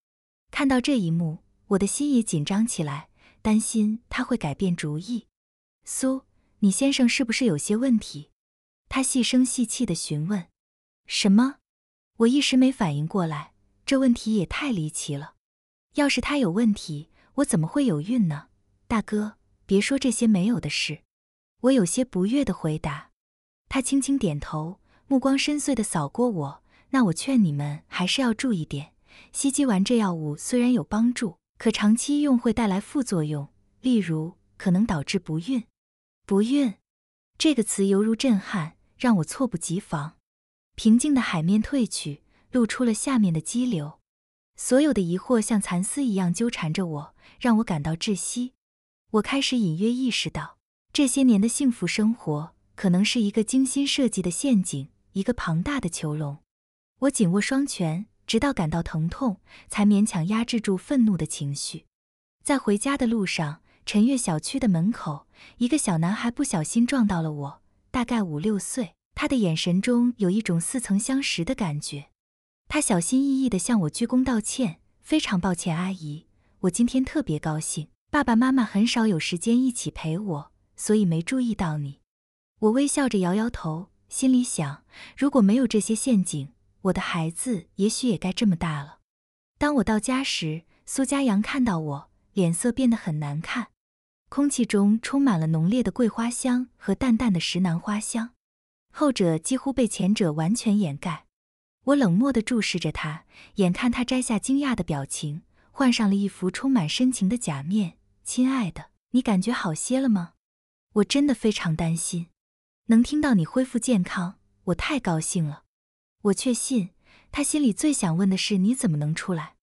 看到这一幕，我的心也紧张起来，担心他会改变主意。苏，你先生是不是有些问题？他细声细气的询问。什么？我一时没反应过来，这问题也太离奇了。要是他有问题，我怎么会有孕呢？大哥，别说这些没有的事。我有些不悦地回答。他轻轻点头，目光深邃地扫过我。那我劝你们还是要注意点。西基丸这药物虽然有帮助，可长期用会带来副作用，例如可能导致不孕。不孕这个词犹如震撼，让我猝不及防。平静的海面褪去，露出了下面的激流。所有的疑惑像蚕丝一样纠缠着我，让我感到窒息。我开始隐约意识到，这些年的幸福生活可能是一个精心设计的陷阱，一个庞大的囚笼。我紧握双拳，直到感到疼痛，才勉强压制住愤怒的情绪。在回家的路上，陈月小区的门口，一个小男孩不小心撞到了我，大概五六岁，他的眼神中有一种似曾相识的感觉。他小心翼翼地向我鞠躬道歉，非常抱歉，阿姨。我今天特别高兴，爸爸妈妈很少有时间一起陪我，所以没注意到你。我微笑着摇摇头，心里想：如果没有这些陷阱，我的孩子也许也该这么大了。当我到家时，苏家阳看到我，脸色变得很难看。空气中充满了浓烈的桂花香和淡淡的石楠花香，后者几乎被前者完全掩盖。我冷漠地注视着他，眼看他摘下惊讶的表情，换上了一副充满深情的假面。亲爱的，你感觉好些了吗？我真的非常担心，能听到你恢复健康，我太高兴了。我确信，他心里最想问的是你怎么能出来。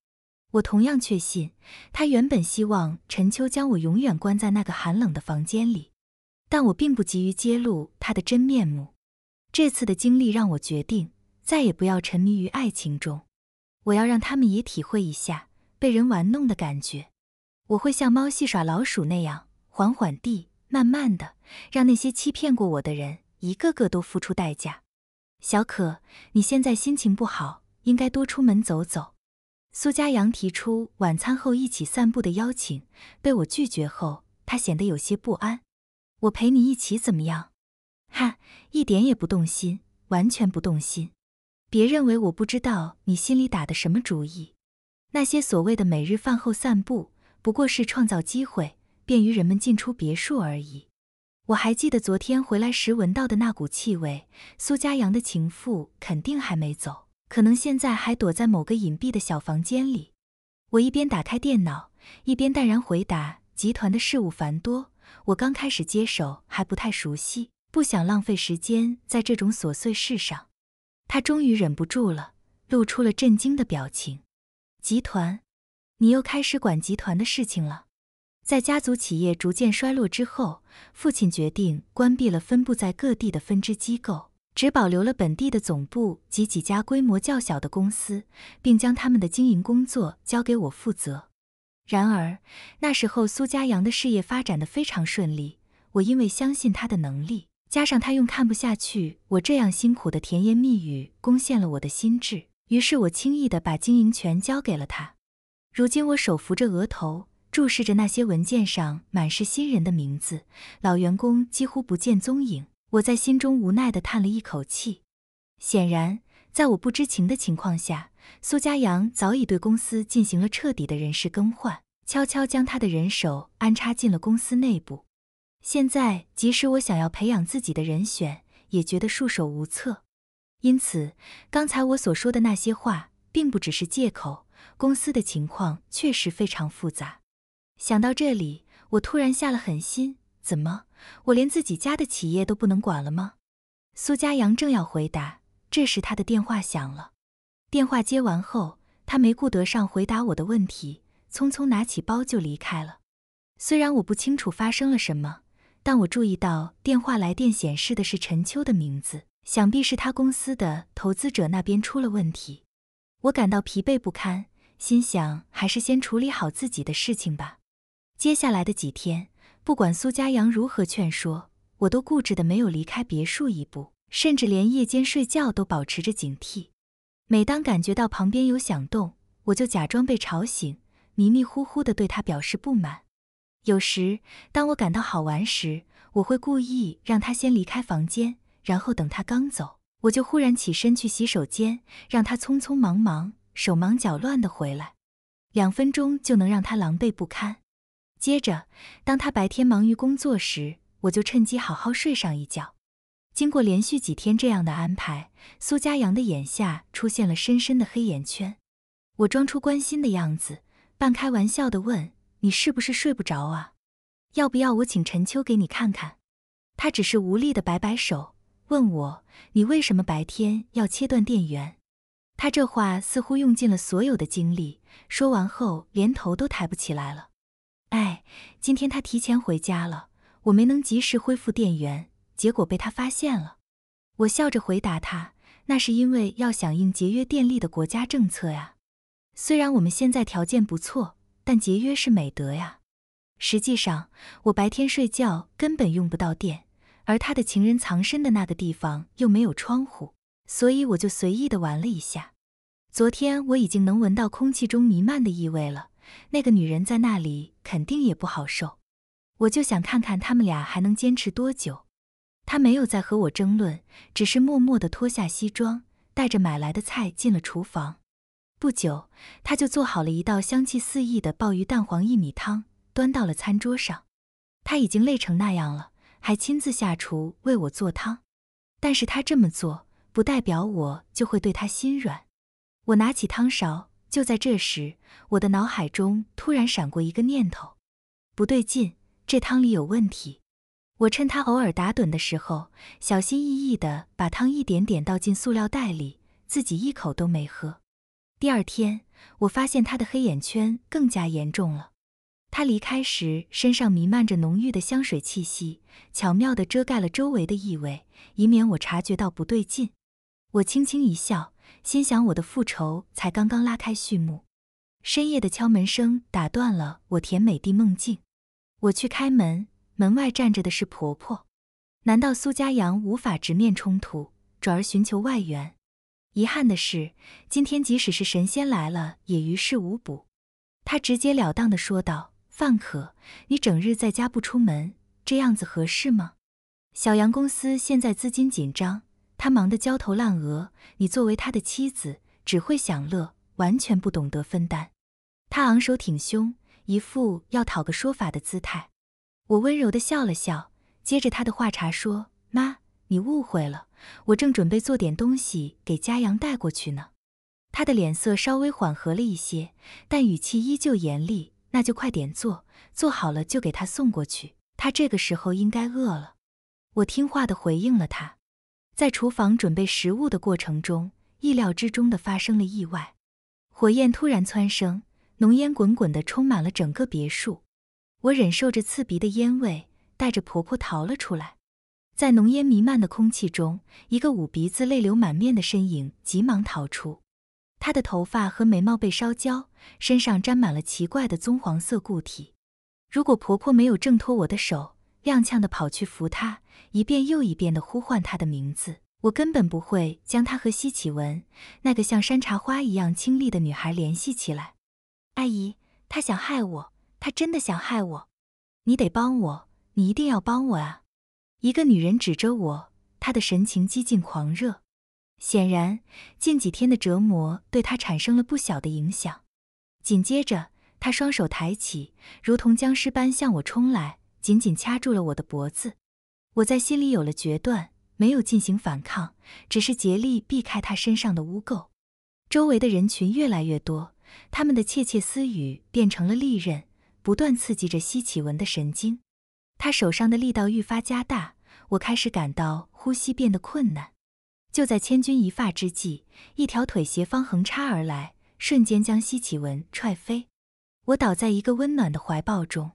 我同样确信，他原本希望陈秋将我永远关在那个寒冷的房间里。但我并不急于揭露他的真面目。这次的经历让我决定。再也不要沉迷于爱情中，我要让他们也体会一下被人玩弄的感觉。我会像猫戏耍老鼠那样，缓缓地、慢慢地，让那些欺骗过我的人一个个都付出代价。小可，你现在心情不好，应该多出门走走。苏家阳提出晚餐后一起散步的邀请，被我拒绝后，他显得有些不安。我陪你一起怎么样？哈，一点也不动心，完全不动心。别认为我不知道你心里打的什么主意。那些所谓的每日饭后散步，不过是创造机会，便于人们进出别墅而已。我还记得昨天回来时闻到的那股气味。苏家阳的情妇肯定还没走，可能现在还躲在某个隐蔽的小房间里。我一边打开电脑，一边淡然回答：“集团的事务繁多，我刚开始接手还不太熟悉，不想浪费时间在这种琐碎事上。”他终于忍不住了，露出了震惊的表情。集团，你又开始管集团的事情了？在家族企业逐渐衰落之后，父亲决定关闭了分布在各地的分支机构，只保留了本地的总部及几家规模较小的公司，并将他们的经营工作交给我负责。然而，那时候苏家阳的事业发展的非常顺利，我因为相信他的能力。加上他用看不下去我这样辛苦的甜言蜜语攻陷了我的心智，于是我轻易的把经营权交给了他。如今我手扶着额头，注视着那些文件上满是新人的名字，老员工几乎不见踪影。我在心中无奈的叹了一口气。显然，在我不知情的情况下，苏家阳早已对公司进行了彻底的人事更换，悄悄将他的人手安插进了公司内部。现在，即使我想要培养自己的人选，也觉得束手无策。因此，刚才我所说的那些话，并不只是借口。公司的情况确实非常复杂。想到这里，我突然下了狠心：怎么，我连自己家的企业都不能管了吗？苏家阳正要回答，这时他的电话响了。电话接完后，他没顾得上回答我的问题，匆匆拿起包就离开了。虽然我不清楚发生了什么。但我注意到电话来电显示的是陈秋的名字，想必是他公司的投资者那边出了问题。我感到疲惫不堪，心想还是先处理好自己的事情吧。接下来的几天，不管苏家阳如何劝说，我都固执的没有离开别墅一步，甚至连夜间睡觉都保持着警惕。每当感觉到旁边有响动，我就假装被吵醒，迷迷糊糊的对他表示不满。有时，当我感到好玩时，我会故意让他先离开房间，然后等他刚走，我就忽然起身去洗手间，让他匆匆忙忙、手忙脚乱的回来，两分钟就能让他狼狈不堪。接着，当他白天忙于工作时，我就趁机好好睡上一觉。经过连续几天这样的安排，苏佳阳的眼下出现了深深的黑眼圈。我装出关心的样子，半开玩笑的问。你是不是睡不着啊？要不要我请陈秋给你看看？他只是无力的摆摆手，问我：“你为什么白天要切断电源？”他这话似乎用尽了所有的精力，说完后连头都抬不起来了。哎，今天他提前回家了，我没能及时恢复电源，结果被他发现了。我笑着回答他：“那是因为要响应节约电力的国家政策呀。虽然我们现在条件不错。”但节约是美德呀。实际上，我白天睡觉根本用不到电，而他的情人藏身的那个地方又没有窗户，所以我就随意的玩了一下。昨天我已经能闻到空气中弥漫的异味了，那个女人在那里肯定也不好受。我就想看看他们俩还能坚持多久。他没有再和我争论，只是默默的脱下西装，带着买来的菜进了厨房。不久，他就做好了一道香气四溢的鲍鱼蛋黄薏米汤，端到了餐桌上。他已经累成那样了，还亲自下厨为我做汤。但是他这么做，不代表我就会对他心软。我拿起汤勺，就在这时，我的脑海中突然闪过一个念头：不对劲，这汤里有问题。我趁他偶尔打盹的时候，小心翼翼地把汤一点点倒进塑料袋里，自己一口都没喝。第二天，我发现他的黑眼圈更加严重了。他离开时，身上弥漫着浓郁的香水气息，巧妙地遮盖了周围的异味，以免我察觉到不对劲。我轻轻一笑，心想我的复仇才刚刚拉开序幕。深夜的敲门声打断了我甜美的梦境。我去开门，门外站着的是婆婆。难道苏家阳无法直面冲突，转而寻求外援？遗憾的是，今天即使是神仙来了也于事无补。他直截了当地说道：“范可，你整日在家不出门，这样子合适吗？”小杨公司现在资金紧张，他忙得焦头烂额。你作为他的妻子，只会享乐，完全不懂得分担。他昂首挺胸，一副要讨个说法的姿态。我温柔地笑了笑，接着他的话茬说：“妈。”你误会了，我正准备做点东西给佳阳带过去呢。他的脸色稍微缓和了一些，但语气依旧严厉。那就快点做，做好了就给他送过去。他这个时候应该饿了。我听话的回应了他。在厨房准备食物的过程中，意料之中的发生了意外，火焰突然蹿升，浓烟滚滚的充满了整个别墅。我忍受着刺鼻的烟味，带着婆婆逃了出来。在浓烟弥漫的空气中，一个捂鼻子、泪流满面的身影急忙逃出。她的头发和眉毛被烧焦，身上沾满了奇怪的棕黄色固体。如果婆婆没有挣脱我的手，踉跄的跑去扶她，一遍又一遍的呼唤她的名字，我根本不会将她和西启文那个像山茶花一样清丽的女孩联系起来。阿姨，她想害我，她真的想害我！你得帮我，你一定要帮我啊！一个女人指着我，她的神情几近狂热，显然近几天的折磨对她产生了不小的影响。紧接着，她双手抬起，如同僵尸般向我冲来，紧紧掐住了我的脖子。我在心里有了决断，没有进行反抗，只是竭力避开她身上的污垢。周围的人群越来越多，他们的窃窃私语变成了利刃，不断刺激着西启文的神经。他手上的力道愈发加大，我开始感到呼吸变得困难。就在千钧一发之际，一条腿斜方横插而来，瞬间将西启文踹飞。我倒在一个温暖的怀抱中，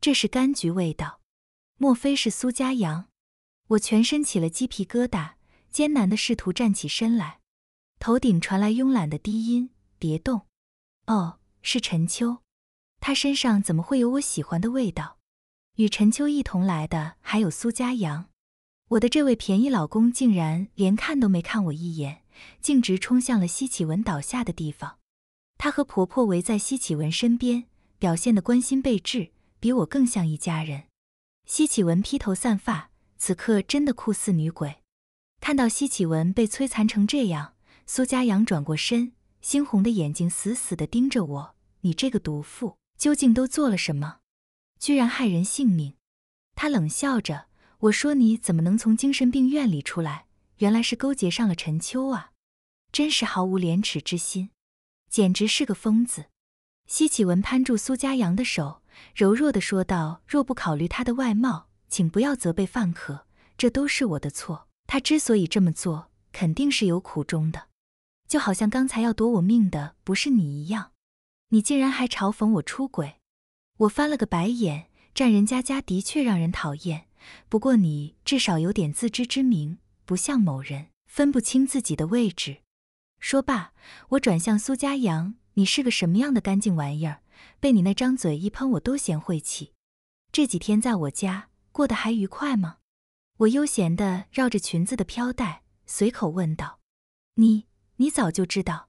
这是柑橘味道，莫非是苏家阳？我全身起了鸡皮疙瘩，艰难地试图站起身来。头顶传来慵懒的低音：“别动。”哦，是陈秋。他身上怎么会有我喜欢的味道？与陈秋一同来的还有苏家阳，我的这位便宜老公竟然连看都没看我一眼，径直冲向了西启文倒下的地方。他和婆婆围在西启文身边，表现的关心备至，比我更像一家人。西启文披头散发，此刻真的酷似女鬼。看到西启文被摧残成这样，苏家阳转过身，猩红的眼睛死死的盯着我：“你这个毒妇，究竟都做了什么？”居然害人性命！他冷笑着，我说：“你怎么能从精神病院里出来？原来是勾结上了陈秋啊！真是毫无廉耻之心，简直是个疯子。”西启文攀住苏家阳的手，柔弱的说道：“若不考虑他的外貌，请不要责备范可，这都是我的错。他之所以这么做，肯定是有苦衷的。就好像刚才要夺我命的不是你一样，你竟然还嘲讽我出轨。”我翻了个白眼，占人家家的确让人讨厌。不过你至少有点自知之明，不像某人分不清自己的位置。说罢，我转向苏家阳：“你是个什么样的干净玩意儿？被你那张嘴一喷，我都嫌晦气。这几天在我家过得还愉快吗？”我悠闲地绕着裙子的飘带，随口问道：“你，你早就知道？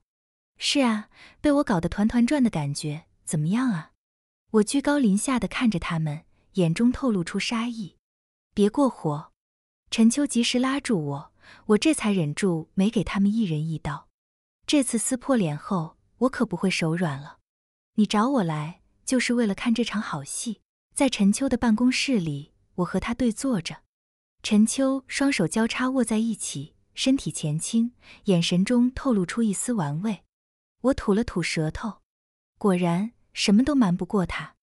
是啊，被我搞得团团转的感觉怎么样啊？”我居高临下的看着他们，眼中透露出杀意。别过火！陈秋及时拉住我，我这才忍住，没给他们一人一刀。这次撕破脸后，我可不会手软了。你找我来，就是为了看这场好戏？在陈秋的办公室里，我和他对坐着。陈秋双手交叉握在一起，身体前倾，眼神中透露出一丝玩味。我吐了吐舌头，果然。什么都瞒不过他。